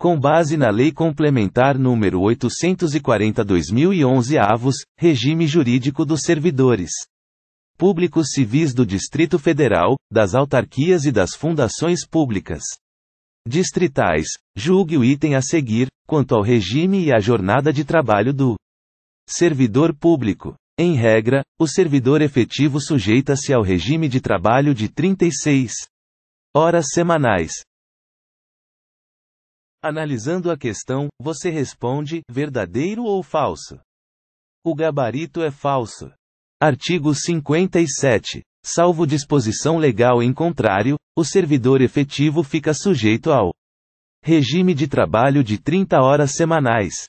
com base na Lei Complementar nº 840-2011 avos, Regime Jurídico dos Servidores Públicos Civis do Distrito Federal, das autarquias e das fundações públicas distritais. Julgue o item a seguir, quanto ao regime e à jornada de trabalho do servidor público. Em regra, o servidor efetivo sujeita-se ao regime de trabalho de 36 horas semanais, Analisando a questão, você responde: verdadeiro ou falso? O gabarito é falso. Artigo 57. Salvo disposição legal em contrário, o servidor efetivo fica sujeito ao regime de trabalho de 30 horas semanais,